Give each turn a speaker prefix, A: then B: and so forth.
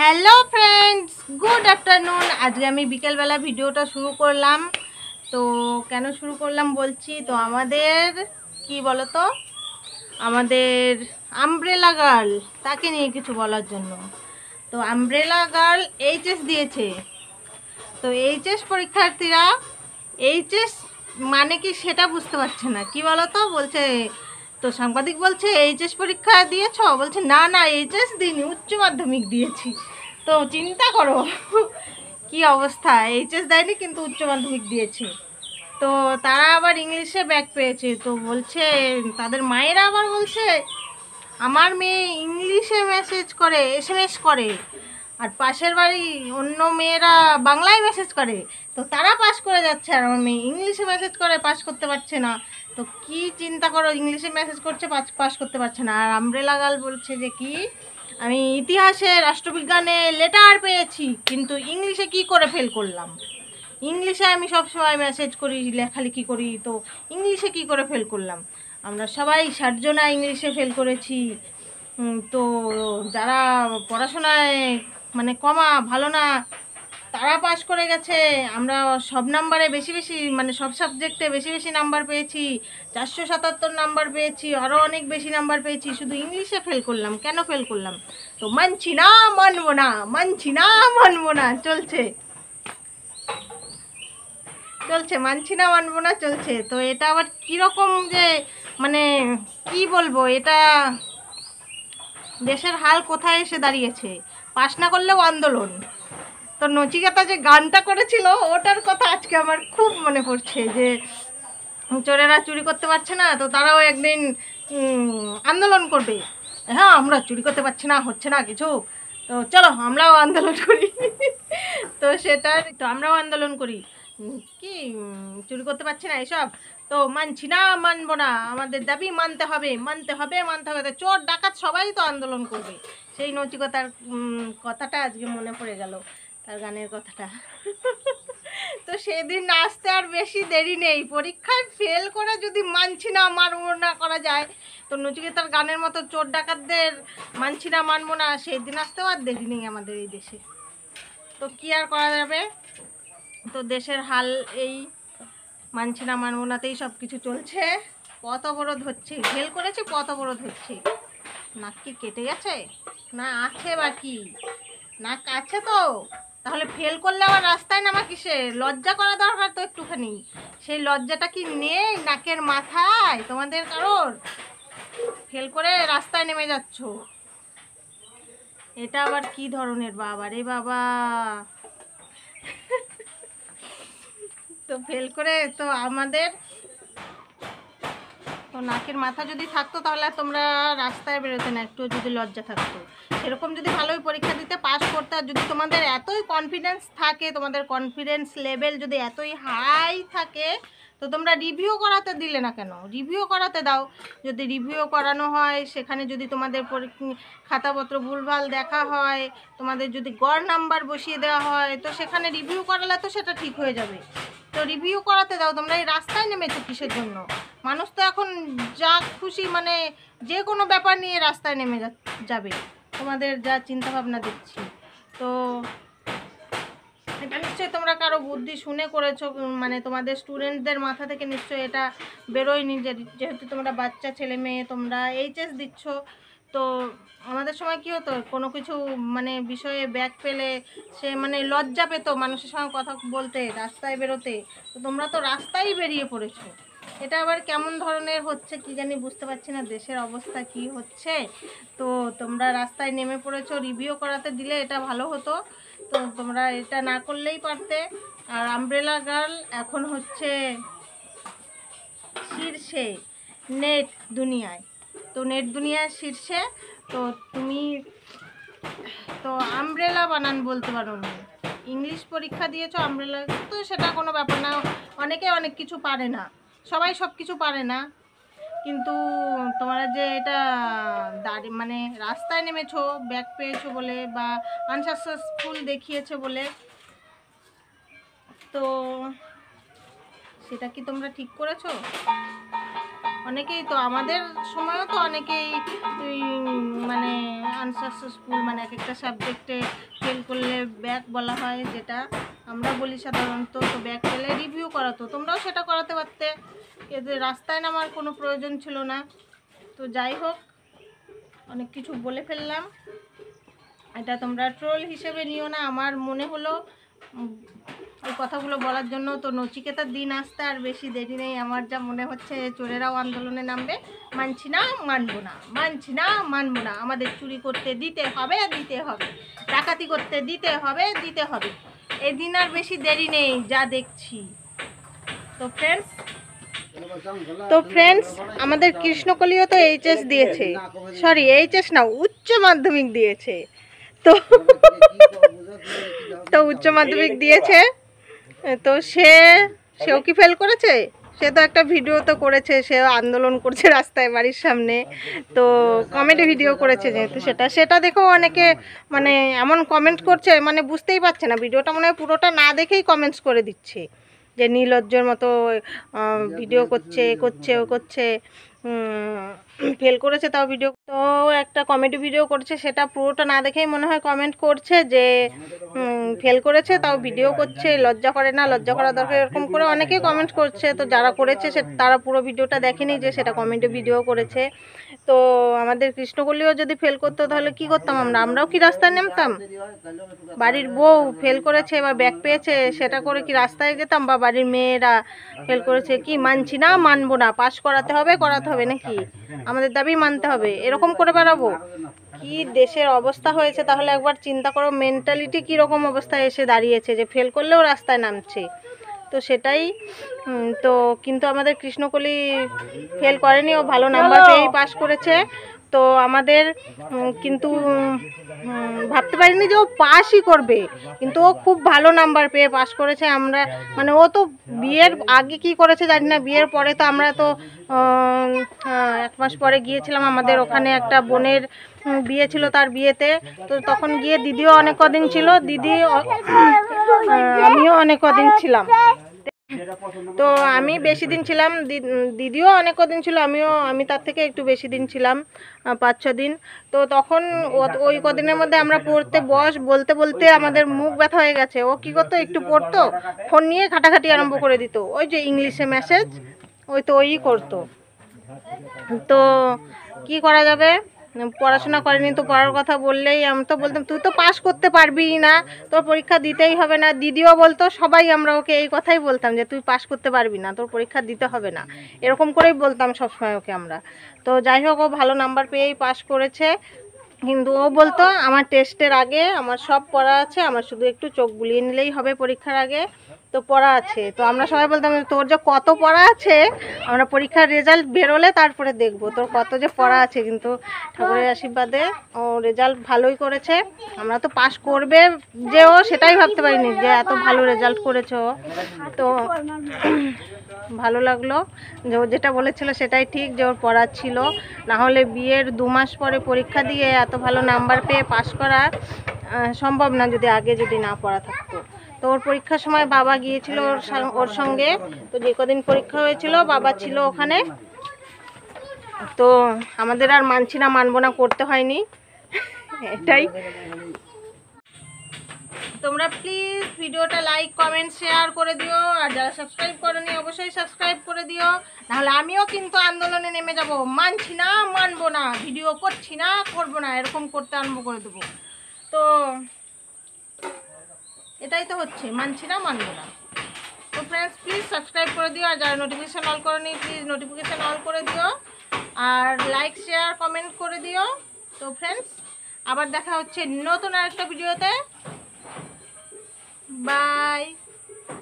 A: hello friends good afternoon আজকে আমি বিকেলবেলা ভিডিওটা শুরু করলাম তো কেন শুরু করলাম বলছি তো আমাদের কি বলতো আমাদের আমব্রেলা গার্ল তাকে নিয়ে কিছু বলার জন্য তো আমব্রেলা গার্ল এইচএস দিয়েছে তো এইচএস পরীক্ষার্থীরা এইচএস মানে কি সেটা বুঝতে পারছে না কি বলতো বলছে তো সাংবাদিক বলছে এইচএস পরীক্ষা দিয়েছ বলছে না না এইচএস দিইনি উচ্চ মাধ্যমিক দিয়েছি তো চিন্তা করো কি অবস্থা এইচএস দেয়নি কিন্তু উচ্চ মাধ্যমিক দিয়েছে তো তারা আবার ইংলিশে ব্যাক পেয়েছে তো বলছে তাদের মায়েরা আবার বলছে আমার মেয়ে ইংলিশে মেসেজ করে এস করে আর পাশের বাড়ি অন্য মেয়েরা বাংলায় মেসেজ করে তো তারা পাস করে যাচ্ছে আর আমার মেয়ে ইংলিশে মেসেজ করে পাস করতে পারছে না তো কি চিন্তা করো ইংলিশে মেসেজ করছে পাস পাস করতে পারছে না আর আমরেলা গাল বলছে যে কি আমি ইতিহাসে রাষ্ট্রবিজ্ঞানে লেটার পেয়েছি কিন্তু ইংলিশে কি করে ফেল করলাম ইংলিশে আমি সবসময় মেসেজ করি লেখালেখি করি তো ইংলিশে কি করে ফেল করলাম আমরা সবাই ষাটজনা ইংলিশে ফেল করেছি তো যারা পড়াশোনায় মানে কমা ভালো না তারা পাস করে গেছে আমরা সব নাম্বারে বেশি বেশি মানে সব সাবজেক্টে বেশি বেশি নাম্বার পেয়েছি চারশো সাতাত্তর নাম্বার পেয়েছি আরও অনেক বেশি নাম্বার পেয়েছি শুধু ইংলিশে ফেল করলাম কেন ফেল করলাম তো মানছি না মানবো না মানছি না মানবো না চলছে চলছে মানছি না মানবো না চলছে তো এটা আবার কীরকম যে মানে কি বলবো এটা দেশের হাল কোথায় এসে দাঁড়িয়েছে পাশ না করলেও আন্দোলন তো নচিকেতা যে গানটা করেছিল ওটার কথা আজকে আমার খুব মনে পড়ছে যে চোরেরা চুরি করতে পারছে না তো তারাও একদিন আন্দোলন করবে হ্যাঁ আমরা চুরি করতে পারছি না হচ্ছে না কিছু তো চলো আমরাও আন্দোলন করি তো সেটা তো আমরাও আন্দোলন করি কি চুরি করতে পারছি না এসব তো মানছি না মানবো না আমাদের দাবি মানতে হবে মানতে হবে মানতে হবে চোর ডাকাত সবাই তো আন্দোলন করবে সেই নচিকতার কথাটা আজকে মনে পড়ে গেল তার গানের কথাটা তো সেদিন আসতে আর বেশি দেরি নেই পরীক্ষায় ফেল করে যদি মানছি না মানব না করা যায় তো নচিকেতার গানের মতো চোর ডাকাতদের মানছি না মানবো না সেই দিন আসতেও আর দেরি নেই আমাদের এই দেশে তো কি আর করা যাবে তো দেশের হাল এই মানছি না মানবো নাতেই সব কিছু চলছে পথ বড় হচ্ছে ঘেল করেছে পথ বড় ধরছে নাক কি কেটে গেছে না আছে বাকি নাক আছে তো তাহলে ফেল করলে আবার রাস্তায় নামা কিসে লজ্জা করা দরকার তো একটুখানি সেই লজ্জাটা কি নেই নাকের মাথায় তোমাদের কারোর ফেল করে রাস্তায় নেমে যাচ্ছ এটা আবার কি ধরনের বাবা রে বাবা তো ফেল করে তো আমাদের তো নাকের মাথা যদি থাকতো তাহলে তোমরা রাস্তায় বেরোতে না একটু যদি লজ্জা থাকতো সেরকম যদি ভালোই পরীক্ষা দিতে পাস করতে যদি তোমাদের এতই কনফিডেন্স থাকে তোমাদের কনফিডেন্স লেভেল যদি এতই হাই থাকে তো তোমরা রিভিউ করাতে দিলে না কেন রিভিউ করাতে দাও যদি রিভিউ করানো হয় সেখানে যদি তোমাদের খাতাপত্র ভুলভাল দেখা হয় তোমাদের যদি গড় নাম্বার বসিয়ে দেওয়া হয় তো সেখানে রিভিউ করালে তো সেটা ঠিক হয়ে যাবে তো রিভিউ করাতে দাও তোমরা এই রাস্তায় নেমেছো কিসের জন্য মানুষ তো এখন যা খুশি মানে যে কোনো ব্যাপার নিয়ে রাস্তায় নেমে যাবে তোমাদের যা চিন্তাভাবনা দিচ্ছি তো এটা নিশ্চয়ই তোমরা কারো বুদ্ধি শুনে করেছো মানে তোমাদের স্টুডেন্টদের মাথা থেকে নিশ্চয়ই এটা বেরোয়নি যেহেতু তোমরা বাচ্চা ছেলে মেয়ে তোমরা এইচএস দিচ্ছ তো আমাদের সময় কি হতো কোনো কিছু মানে বিষয়ে ব্যাগ পেলে সে মানে লজ্জা পেতো মানুষের সঙ্গে কথা বলতে রাস্তায় বেরোতে তো তোমরা তো রাস্তায় বেরিয়ে পড়েছো এটা আবার কেমন ধরনের হচ্ছে কি জানি বুঝতে পারছি না দেশের অবস্থা কি হচ্ছে তো তোমরা রাস্তায় নেমে পড়েছো রিভিউ করাতে দিলে এটা ভালো হতো তো তোমরা এটা না করলেই পারতে আর আমব্রেলা গার্ল এখন হচ্ছে শীর্ষে নেট দুনিয়ায় তো নেট দুনিয়ার শীর্ষে তো তুমি তো আমব্রেলা বানান বলতে পারো না ইংলিশ পরীক্ষা দিয়েছ আমব্রেলা তো সেটা কোনো ব্যাপার না অনেকে অনেক কিছু পারে না সবাই সব কিছু পারে না কিন্তু তোমরা যে এটা দাঁড়ি মানে রাস্তায় নেমেছো ব্যাগ পেয়েছো বলে বা আনসাকসেসফুল দেখিয়েছে বলে তো সেটা কি তোমরা ঠিক করেছো অনেকেই তো আমাদের সময়ও তো অনেকেই মানে আনসাকসেসফুল মানে এক একটা সাবজেক্টে ফেল করলে ব্যাক বলা হয় যেটা আমরা বলি সাধারণত তো ব্যাক পেলে রিভিউ করাতো তোমরাও সেটা করাতে পারতে এদের রাস্তায় নামার কোনো প্রয়োজন ছিল না তো যাই হোক অনেক কিছু বলে ফেললাম এটা তোমরা ট্রোল হিসেবে নিও না আমার মনে হলো এই কথাগুলো বলার জন্য তো নচিকেতার দিন আসতে আর বেশি দেরি নেই আমার যা মনে হচ্ছে চোরেরাও আন্দোলনে নামবে মানছি না মানবো না মানছি না মানবো না আমাদের চুরি করতে দিতে হবে দিতে হবে ডাকাতি করতে দিতে হবে দিতে হবে এদিন আর বেশি দেরি নেই যা দেখছি তো ফ্রেন্ডস তো ফ্রেন্ডস আমাদের কৃষ্ণকলিও তো এইচএস দিয়েছে সরি এইচএস না উচ্চ মাধ্যমিক দিয়েছে তো তো উচ্চ মাধ্যমিক দিয়েছে তো সে সেও কি ফেল করেছে সে তো একটা ভিডিও তো করেছে সে আন্দোলন করছে রাস্তায় বাড়ির সামনে তো কমেডি ভিডিও করেছে যেহেতু সেটা সেটা দেখেও অনেকে মানে এমন কমেন্ট করছে মানে বুঝতেই পারছে না ভিডিওটা মনে হয় পুরোটা না দেখেই কমেন্টস করে দিচ্ছে যে নীলজ্জর মতো ভিডিও করছে করছে ও করছে ফেল করেছে তাও ভিডিও তো একটা কমেডি ভিডিও করছে সেটা পুরোটা না দেখেই মনে হয় কমেন্ট করছে যে ফেল করেছে তাও ভিডিও করছে লজ্জা করে না লজ্জা করা দরকার এরকম করে অনেকেই কমেন্ট করছে তো যারা করেছে সে তারা পুরো ভিডিওটা দেখেনি যে সেটা কমেন্টে ভিডিও করেছে তো আমাদের কৃষ্ণকলিও যদি ফেল করতো তাহলে কি করতাম আমরা আমরাও কি রাস্তায় নামতাম বাড়ির বউ ফেল করেছে বা ব্যাগ পেয়েছে সেটা করে কি রাস্তায় যেতাম বা বাড়ির মেয়েরা ফেল করেছে কি মানছি না মানবো না পাশ করাতে হবে করাতে হবে নাকি আমাদের দাবি মানতে হবে এরকম করে বেড়াবো কি দেশের অবস্থা হয়েছে তাহলে একবার চিন্তা করো মেন্টালিটি কীরকম অবস্থায় এসে দাঁড়িয়েছে যে ফেল করলেও রাস্তায় নামছে তো সেটাই তো কিন্তু আমাদের কৃষ্ণকলি ফেল করেনি ও ভালো নাম্বার পেয়েই পাশ করেছে তো আমাদের কিন্তু ভাবতে পারিনি যে ও পাসই করবে কিন্তু ও খুব ভালো নাম্বার পেয়ে পাস করেছে আমরা মানে ও তো বিয়ের আগে কি করেছে জানি না বিয়ের পরে তো আমরা তো এক মাস পরে গিয়েছিলাম আমাদের ওখানে একটা বোনের বিয়ে ছিল তার বিয়েতে তো তখন গিয়ে দিদিও অনেক কদিন ছিল দিদি আমিও অনেক কদিন ছিলাম তো আমি বেশি দিন ছিলাম দিদিও অনেক দিন ছিল আমিও আমি তার থেকে একটু বেশি দিন ছিলাম পাঁচ ছ দিন তো তখন ওই কদিনের মধ্যে আমরা পড়তে বস বলতে বলতে আমাদের মুখ ব্যথা হয়ে গেছে ও কি করতো একটু পড়তো ফোন নিয়ে খাটাখাটি আরম্ভ করে দিত ওই যে ইংলিশে মেসেজ ওই তো ওই করতো তো কি করা যাবে মানে পড়াশোনা করেনি তো পড়ার কথা বললেই আমি তো বলতাম তুই তো পাশ করতে পারবি না তোর পরীক্ষা দিতেই হবে না দিদিও বলতো সবাই আমরা ওকে এই কথাই বলতাম যে তুই পাশ করতে পারবি না তোর পরীক্ষা দিতে হবে না এরকম করেই বলতাম সবসময় ওকে আমরা তো যাই হোক ও ভালো নাম্বার পেয়েই পাশ করেছে কিন্তু ও বলতো আমার টেস্টের আগে আমার সব পড়া আছে আমার শুধু একটু চোখ বুলিয়ে নিলেই হবে পরীক্ষার আগে তো পড়া আছে তো আমরা সবাই বলতাম তোর যে কত পড়া আছে আমরা পরীক্ষার রেজাল্ট বেরোলে তারপরে দেখব তোর কত যে পড়া আছে কিন্তু ঠাকুরের আশীর্বাদে ও রেজাল্ট ভালোই করেছে আমরা তো পাশ করবে যে ও সেটাই ভাবতে পারিনি যে এত ভালো রেজাল্ট করেছো ও তো ভালো লাগলো যে ও যেটা বলেছিল সেটাই ঠিক যে ওর পড়া ছিল না হলে বিয়ের দু মাস পরে পরীক্ষা দিয়ে এত ভালো নাম্বার পেয়ে পাশ করা সম্ভব না যদি আগে যদি না পড়া থাকতো তো ওর পরীক্ষার সময় বাবা গিয়েছিল ওর ওর সঙ্গে তো যে কদিন পরীক্ষা হয়েছিল বাবা ছিল ওখানে তো আমাদের আর মানছি না মানবো না করতে হয়নি এটাই তোমরা প্লিজ ভিডিওটা লাইক কমেন্ট শেয়ার করে দিও আর যারা সাবস্ক্রাইব করনি অবশ্যই সাবস্ক্রাইব করে দিও নাহলে আমিও কিন্তু আন্দোলনে নেমে যাব মানছি না মানবো না ভিডিও করছি না করবো না এরকম করতে আরম্ভ করে দেবো তো এটাই তো হচ্ছে মানছি না মানব না তো ফ্রেন্ডস প্লিজ সাবস্ক্রাইব করে দিও আর যারা নোটিফিকেশান অল করে নিই প্লিজ নোটিফিকেশান অল করে দিও আর লাইক শেয়ার কমেন্ট করে দিও তো ফ্রেন্ডস আবার দেখা হচ্ছে নতুন আরেকটা ভিডিওতে বাই